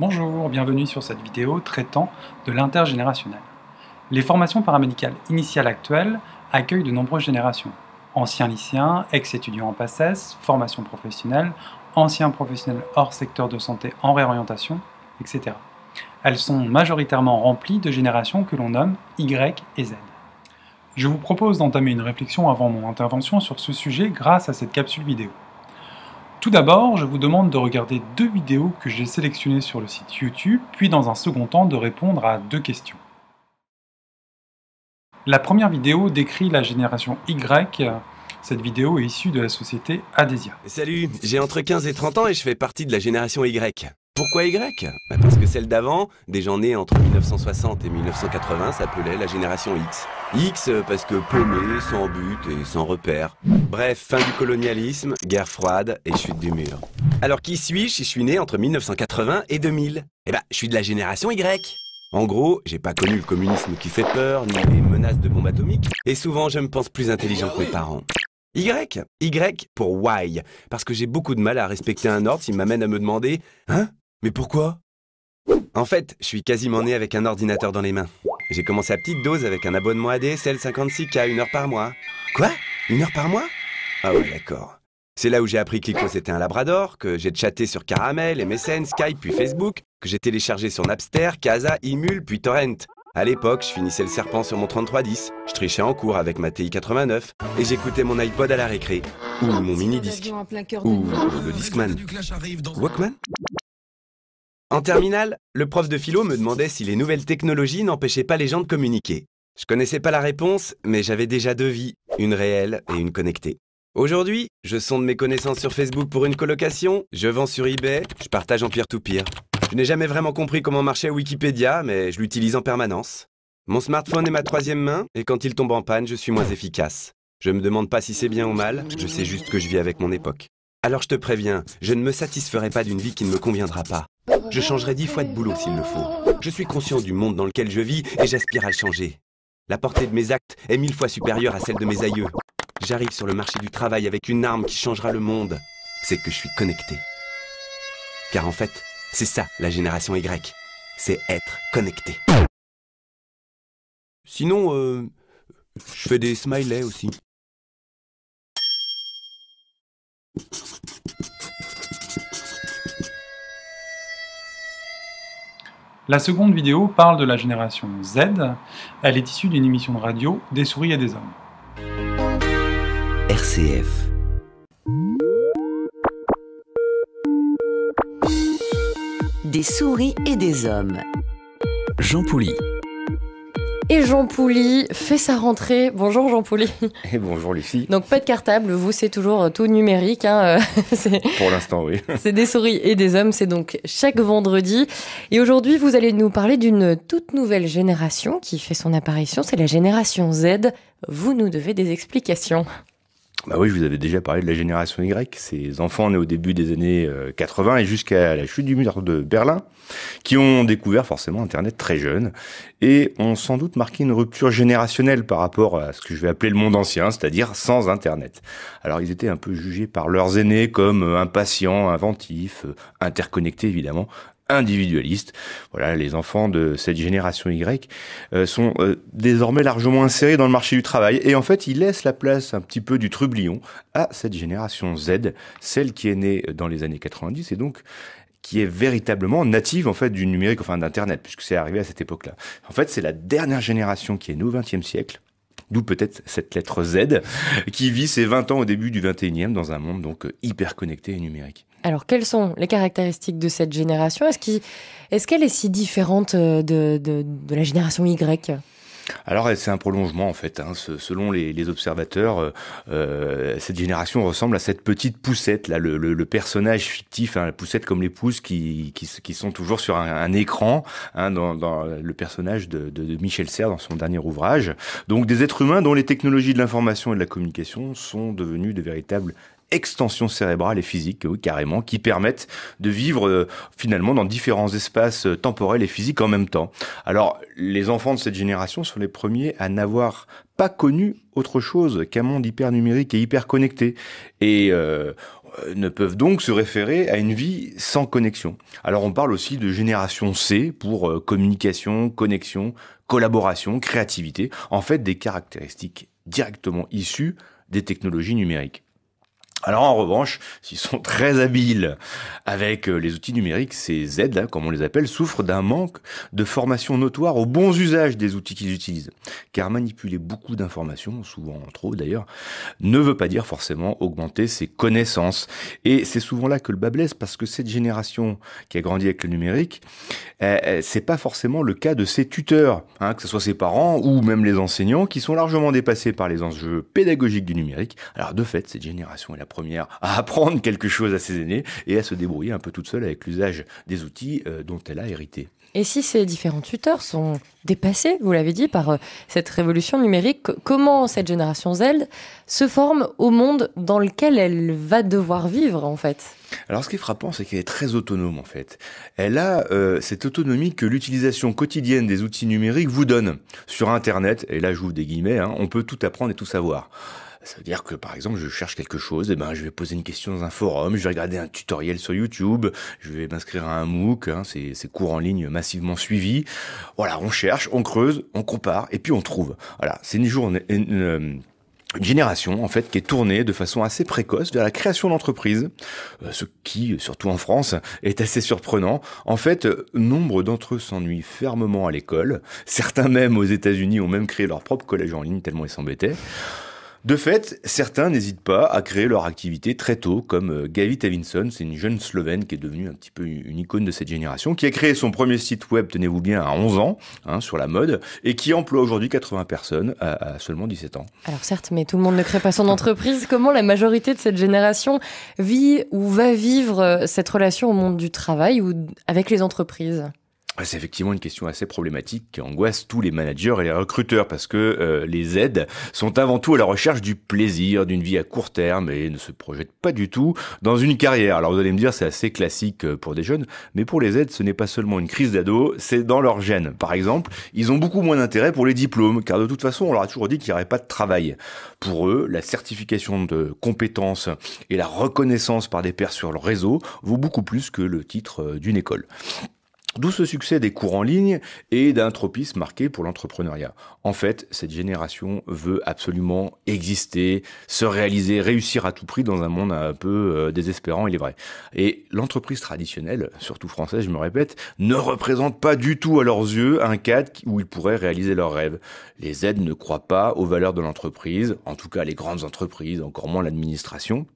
Bonjour, bienvenue sur cette vidéo traitant de l'intergénérationnel. Les formations paramédicales initiales actuelles accueillent de nombreuses générations. Anciens lycéens, ex-étudiants en PACES, formation professionnelle, anciens professionnels hors secteur de santé en réorientation, etc. Elles sont majoritairement remplies de générations que l'on nomme Y et Z. Je vous propose d'entamer une réflexion avant mon intervention sur ce sujet grâce à cette capsule vidéo. Tout d'abord, je vous demande de regarder deux vidéos que j'ai sélectionnées sur le site YouTube, puis dans un second temps de répondre à deux questions. La première vidéo décrit la génération Y. Cette vidéo est issue de la société Adesia. Salut, j'ai entre 15 et 30 ans et je fais partie de la génération Y. Pourquoi Y bah, Parce que celle d'avant, des gens nés entre 1960 et 1980 s'appelait la génération X. X euh, parce que paumé, sans but et sans repère. Bref, fin du colonialisme, guerre froide et chute du mur. Alors qui suis-je si je suis né entre 1980 et 2000 Eh ben, je suis de la génération Y. En gros, j'ai pas connu le communisme qui fait peur, ni les menaces de bombes atomiques, et souvent je me pense plus intelligent que mes parents. Y Y pour why, parce que j'ai beaucoup de mal à respecter un ordre s'il m'amène à me demander Hein mais pourquoi En fait, je suis quasiment né avec un ordinateur dans les mains. J'ai commencé à petite dose avec un abonnement ADSL 56K une heure par mois. Quoi Une heure par mois Ah ouais, d'accord. C'est là où j'ai appris que l'icône c'était un labrador, que j'ai chatté sur Caramel, MSN, Skype, puis Facebook, que j'ai téléchargé sur Napster, Casa, Imul, puis Torrent. À l'époque, je finissais le serpent sur mon 3310, je trichais en cours avec ma TI-89 et j'écoutais mon iPod à la récré. Ou mon mini-disque. Ou le Discman. Walkman en terminale, le prof de philo me demandait si les nouvelles technologies n'empêchaient pas les gens de communiquer. Je connaissais pas la réponse, mais j'avais déjà deux vies, une réelle et une connectée. Aujourd'hui, je sonde mes connaissances sur Facebook pour une colocation, je vends sur eBay, je partage en peer-to-peer. Je n'ai jamais vraiment compris comment marchait Wikipédia, mais je l'utilise en permanence. Mon smartphone est ma troisième main, et quand il tombe en panne, je suis moins efficace. Je me demande pas si c'est bien ou mal, je sais juste que je vis avec mon époque. Alors je te préviens, je ne me satisferai pas d'une vie qui ne me conviendra pas. Je changerai dix fois de boulot s'il le faut. Je suis conscient du monde dans lequel je vis et j'aspire à le changer. La portée de mes actes est mille fois supérieure à celle de mes aïeux. J'arrive sur le marché du travail avec une arme qui changera le monde. C'est que je suis connecté. Car en fait, c'est ça la génération Y. C'est être connecté. Sinon, euh, je fais des smileys aussi. La seconde vidéo parle de la génération Z. Elle est issue d'une émission de radio Des souris et des hommes. RCF Des souris et des hommes. Jean Pouli. Et Jean Pouli fait sa rentrée. Bonjour Jean Pouli. Et bonjour Lucie. Donc pas de cartable, vous c'est toujours euh, tout numérique. Hein. Euh, Pour l'instant oui. C'est des souris et des hommes, c'est donc chaque vendredi. Et aujourd'hui vous allez nous parler d'une toute nouvelle génération qui fait son apparition, c'est la génération Z. Vous nous devez des explications. Bah oui, je vous avais déjà parlé de la génération Y, ces enfants nés au début des années 80 euh, et jusqu'à la chute du mur de Berlin, qui ont découvert forcément Internet très jeune et ont sans doute marqué une rupture générationnelle par rapport à ce que je vais appeler le monde ancien, c'est-à-dire sans Internet. Alors ils étaient un peu jugés par leurs aînés comme euh, impatients, inventifs, euh, interconnectés évidemment, individualiste. Voilà, les enfants de cette génération Y euh, sont euh, désormais largement insérés dans le marché du travail et en fait, ils laissent la place un petit peu du trublion à cette génération Z, celle qui est née dans les années 90 et donc qui est véritablement native en fait du numérique, enfin d'internet, puisque c'est arrivé à cette époque-là. En fait, c'est la dernière génération qui est née au e siècle d'où peut-être cette lettre Z, qui vit ses 20 ans au début du 21e dans un monde donc euh, hyper connecté et numérique. Alors, quelles sont les caractéristiques de cette génération Est-ce qu'elle est, si différente euh, de la génération Y alors eh, c'est un prolongement en fait. Hein. selon les, observateurs, euh, euh, cette génération ressemble à cette petite poussette là, le, personnage fictif, hein, la poussette comme les pouces qui, sont toujours sur un, écran hein, dans, le personnage de, de, Michel Serres dans son dernier ouvrage. Donc des êtres humains dont les technologies de l'information et de la communication sont devenues de véritables Extension cérébrale et physique carrément, qui permettent de vivre euh, finalement dans différents espaces euh, temporels et physiques en même temps. Alors, les enfants de cette génération sont les premiers à n'avoir pas connu autre chose qu'un monde hyper numérique et hyper connecté. Et euh, ne peuvent donc se référer à une vie sans connexion. Alors on parle aussi de génération C pour communication, connexion, collaboration, créativité, en fait des caractéristiques directement issues des technologies numériques. Alors en revanche, s'ils sont très habiles avec euh, les outils numériques, ces aides, là, comme on les appelle, souffrent d'un manque de formation notoire aux bons usages des outils qu'ils utilisent. Car manipuler beaucoup d'informations, souvent trop d'ailleurs, ne veut pas dire forcément augmenter ses connaissances. Et c'est souvent là que le bas blesse, parce que cette génération qui a grandi avec le numérique, eh, eh, c'est pas forcément le cas de ses tuteurs, hein, que ce soit ses parents ou même les enseignants, qui sont largement dépassés par les enjeux pédagogiques du numérique. Alors de fait, cette génération est la première à apprendre quelque chose à ses aînés et à se débrouiller un peu toute seule avec l'usage des outils euh, dont elle a hérité. Et si ces différents tuteurs sont dépassés, vous l'avez dit, par euh, cette révolution numérique, comment cette génération Z se forme au monde dans lequel elle va devoir vivre en fait alors ce qui est frappant, c'est qu'elle est très autonome en fait. Elle a euh, cette autonomie que l'utilisation quotidienne des outils numériques vous donne. Sur Internet, et là j'ouvre des guillemets, hein, on peut tout apprendre et tout savoir. Ça veut dire que par exemple, je cherche quelque chose, et eh ben je vais poser une question dans un forum, je vais regarder un tutoriel sur YouTube, je vais m'inscrire à un MOOC, hein, cours en ligne massivement suivis. Voilà, on cherche, on creuse, on compare, et puis on trouve. Voilà, c'est une journée. Une, euh, génération en fait qui est tournée de façon assez précoce vers la création d'entreprises, euh, ce qui, surtout en France, est assez surprenant. En fait, nombre d'entre eux s'ennuient fermement à l'école. Certains même aux États-Unis ont même créé leur propre collège en ligne tellement ils s'embêtaient. De fait, certains n'hésitent pas à créer leur activité très tôt, comme euh, Gavi Tevinson, c'est une jeune Slovène qui est devenue un petit peu une icône de cette génération, qui a créé son premier site web, tenez-vous bien, à 11 ans, hein, sur la mode, et qui emploie aujourd'hui 80 personnes à, à, seulement 17 ans. Alors certes, mais tout le monde ne crée pas son entreprise. Comment la majorité de cette génération vit ou va vivre euh, cette relation au monde du travail ou avec les entreprises ah, c'est effectivement une question assez problématique qui angoisse tous les managers et les recruteurs parce que euh, les aides sont avant tout à la recherche du plaisir, d'une vie à court terme et ne se projettent pas du tout dans une carrière. Alors vous allez me dire c'est assez classique euh, pour des jeunes, mais pour les aides ce n'est pas seulement une crise d'ado, c'est dans leur gène. Par exemple, ils ont beaucoup moins d'intérêt pour les diplômes car de toute façon on leur a toujours dit qu'il n'y aurait pas de travail. Pour eux, la certification de compétences et la reconnaissance par des pairs sur le réseau vaut beaucoup plus que le titre euh, d'une école. D'où ce succès des cours en ligne et d'un tropisme marqué pour l'entrepreneuriat. En fait, cette génération veut absolument exister, se réaliser, réussir à tout prix dans un monde un peu euh, désespérant, il est vrai. Et l'entreprise traditionnelle, surtout française, je me répète, ne représente pas du tout à leurs yeux un cadre où ils pourraient réaliser leurs rêves. Les aides ne croient pas aux valeurs de l'entreprise, en tout cas les grandes entreprises, encore moins l'administration.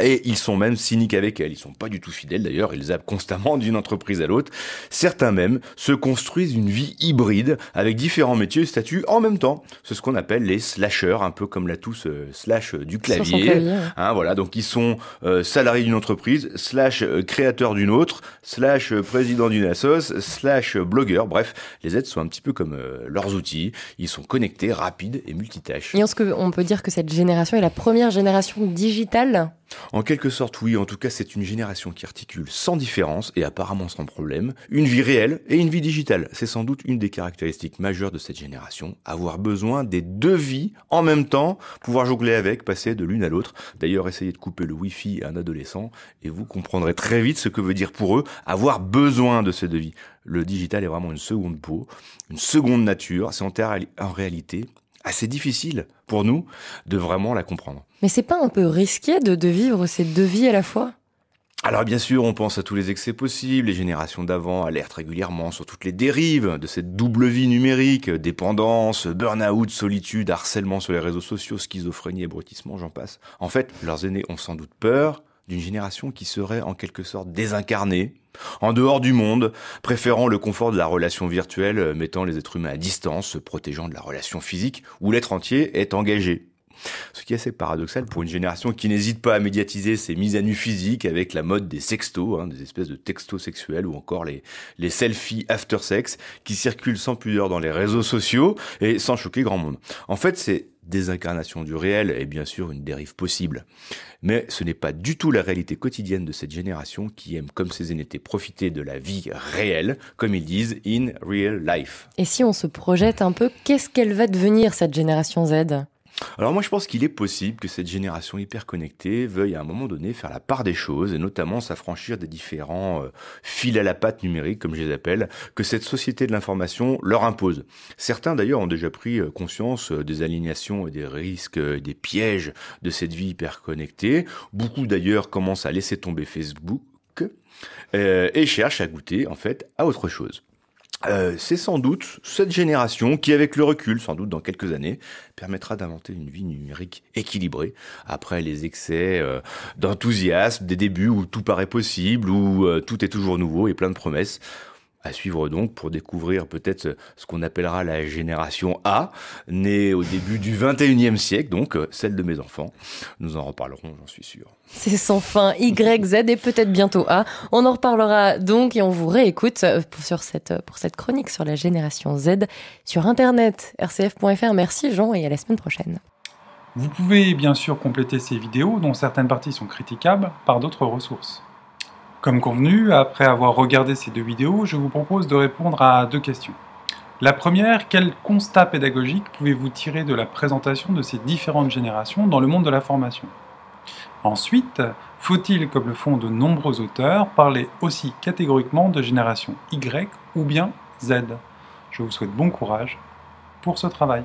Et ils sont même cyniques avec elles. Ils sont pas du tout fidèles d'ailleurs. Ils zappent constamment d'une entreprise à l'autre. Certains même se construisent une vie hybride avec différents métiers et statuts en même temps. C'est ce qu'on appelle les slashers, un peu comme la tous euh, slash euh, du clavier. Hein, voilà. Donc ils sont euh, salariés d'une entreprise, slash créateurs d'une autre, slash président d'une assoce, slash blogueur. Bref, les aides sont un petit peu comme leurs outils. Ils sont connectés, rapides et multitâches. Et qu'on peut dire que cette génération est la première génération digitale en quelque sorte, oui, en tout cas, c'est une génération qui articule sans différence et apparemment sans problème une vie réelle et une vie digitale. C'est sans doute une des caractéristiques majeures de cette génération, avoir besoin des deux vies en même temps, pouvoir jongler avec, passer de l'une à l'autre. D'ailleurs, essayez de couper le Wi-Fi à un adolescent et vous comprendrez très vite ce que veut dire pour eux avoir besoin de ces deux vies. Le digital est vraiment une seconde peau, une seconde nature. C'est en réalité assez difficile pour nous de vraiment la comprendre. Mais c'est pas un peu risqué de, de vivre ces deux vies à la fois alors bien sûr, on pense à tous les excès possibles, les générations d'avant alertent régulièrement sur toutes les dérives de cette double vie numérique, dépendance, burn-out, solitude, harcèlement sur les réseaux sociaux, schizophrénie, abrutissement, j'en passe. En fait, leurs aînés ont sans doute peur d'une génération qui serait en quelque sorte désincarnée, en dehors du monde, préférant le confort de la relation virtuelle, euh, mettant les êtres humains à distance, se protégeant de la relation physique où l'être entier est engagé. Ce qui est assez paradoxal pour une génération qui n'hésite pas à médiatiser ses mises à nu physiques avec la mode des sextos, hein, des espèces de textos sexuels ou encore les, les selfies after sex qui circulent sans pudeur dans les réseaux sociaux et sans choquer grand monde. En fait, c'est désincarnation du réel est bien sûr une dérive possible. Mais ce n'est pas du tout la réalité quotidienne de cette génération qui aime comme ses aînés profiter de la vie réelle, comme ils disent, in real life. Et si on se projette un peu, qu'est-ce qu'elle va devenir cette génération Z alors moi je pense qu'il est possible que cette génération hyper connectée veuille à un moment donné faire la part des choses et notamment s'affranchir des différents euh, fils à la patte numérique comme je les appelle que cette société de l'information leur impose. Certains d'ailleurs ont déjà pris euh, conscience euh, des alignations et des risques, et des pièges de cette vie hyper connectée. Beaucoup d'ailleurs commencent à laisser tomber Facebook et cherchent à goûter en fait à autre chose. Euh, c'est sans doute cette génération qui, avec le recul, sans doute dans quelques années, permettra d'inventer une vie numérique équilibrée, après les excès euh, d'enthousiasme des débuts où tout paraît possible, où euh, tout est toujours nouveau et plein de promesses. À suivre donc pour découvrir peut-être ce qu'on appellera la génération A, née au début du 21e siècle, donc euh, celle de mes enfants. Nous en reparlerons, j'en suis sûr. C'est sans fin, Y, Z et peut-être bientôt A. On en reparlera donc et on vous réécoute pour, sur cette, pour cette chronique sur la génération Z sur Internet, rcf.fr. Merci Jean et à la semaine prochaine. Vous pouvez bien sûr compléter ces vidéos dont certaines parties sont critiquables par d'autres ressources. Comme convenu, après avoir regardé ces deux vidéos, je vous propose de répondre à deux questions. La première, quel constat pédagogique pouvez-vous tirer de la présentation de ces différentes générations dans le monde de la formation Ensuite, faut-il, comme le font de nombreux auteurs, parler aussi catégoriquement de génération Y ou bien Z Je vous souhaite bon courage pour ce travail.